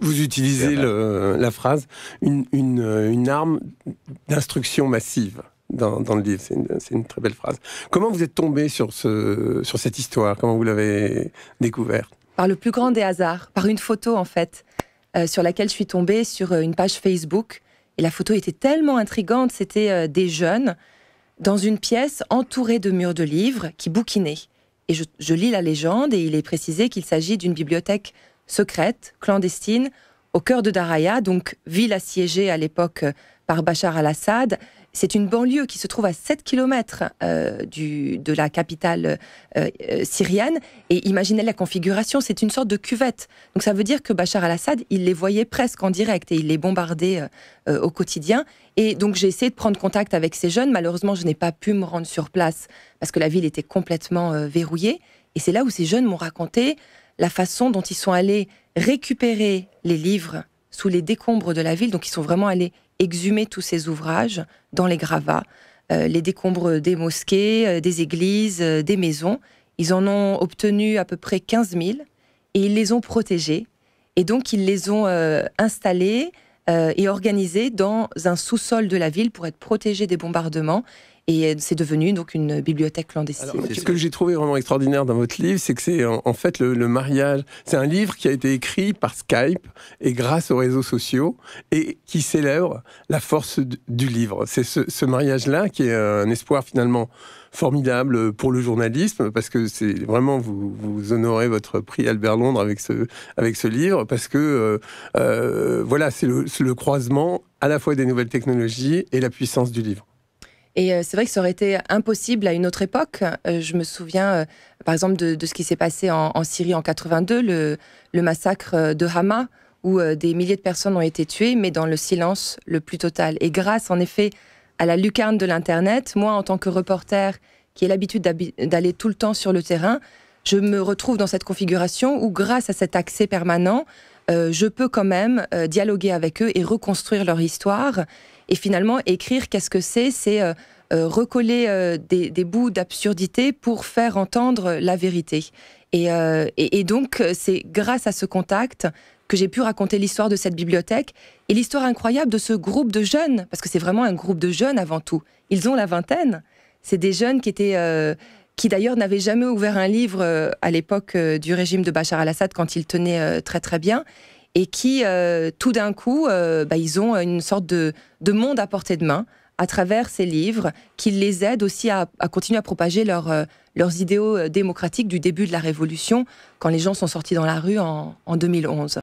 Vous utilisez la phrase euh, une, arme d'instruction massive. Dans, le livre. C'est une, très belle phrase. Comment vous êtes tombé sur, ce, sur cette histoire Comment vous l'avez découverte Par le plus grand des hasards, par une photo en fait, euh, sur laquelle je suis tombée sur euh, une page Facebook. Et la photo était tellement intrigante, c'était des jeunes dans une pièce entourée de murs de livres qui bouquinaient. Et je lis la légende et il est précisé qu'il s'agit d'une bibliothèque secrète, clandestine, au cœur de Daraya, donc ville assiégée à l'époque euh, par Bachar al-Assad. C'est une banlieue qui se trouve à 7 km euh, de la capitale euh, syrienne. Et imaginez la configuration, c'est une sorte de cuvette. Donc ça veut dire que Bachar al-Assad, il les voyait presque en direct et il les bombardait au quotidien. Et donc j'ai essayé de prendre contact avec ces jeunes. Malheureusement, je n'ai pas pu me rendre sur place parce que la ville était complètement verrouillée. Et c'est là où ces jeunes m'ont raconté la façon dont ils sont allés récupérer les livres sous les décombres de la ville. Donc ils sont vraiment allés exhumer tous ces ouvrages dans les gravats, euh, les décombres des mosquées, euh, des églises, euh, des maisons. Ils en ont obtenu à peu près 15 000 et ils les ont protégés. Et donc ils les ont installés et organisés dans un sous-sol de la ville pour être protégés des bombardements et euh, c'est devenu donc une bibliothèque clandestine. ce que j'ai trouvé vraiment extraordinaire dans votre livre, c'est que c'est en, fait le, mariage. C'est un livre qui a été écrit par Skype et grâce aux réseaux sociaux et qui célèbre la force du livre. C'est ce, mariage-là qui est un espoir finalement formidable pour le journalisme parce que c'est vraiment vous, honorez votre prix Albert Londres avec ce avec ce livre parce que euh, euh, voilà c'est le croisement à la fois des nouvelles technologies et la puissance du livre. Et euh, c'est vrai que ça aurait été impossible à une autre époque. Euh, je me souviens, euh, par exemple, de, ce qui s'est passé en, Syrie en 82, le, massacre de Hama, où des milliers de personnes ont été tuées, mais dans le silence le plus total. Et grâce, en effet, à la lucarne de l'Internet, moi, en tant que reporter qui ai l'habitude d'aller tout le temps sur le terrain, je me retrouve dans cette configuration où, grâce à cet accès permanent, je peux quand même dialoguer avec eux et reconstruire leur histoire. Et finalement, écrire, qu'est-ce que c'est C'est euh, euh, recoller euh, des, bouts d'absurdité pour faire entendre la vérité. Et, donc, c'est grâce à ce contact que j'ai pu raconter l'histoire de cette bibliothèque et l'histoire incroyable de ce groupe de jeunes, parce que c'est vraiment un groupe de jeunes avant tout. Ils ont la vingtaine. C'est des jeunes qui étaient... qui d'ailleurs n'avaient jamais ouvert un livre à l'époque du régime de Bachar al-Assad quand il tenait très très bien et qui, euh, tout d'un coup, euh, bah, ils ont une sorte de, monde à portée de main à travers ces livres qui les aident aussi à, continuer à propager euh, leurs idéaux démocratiques du début de la Révolution, quand les gens sont sortis dans la rue en 2011.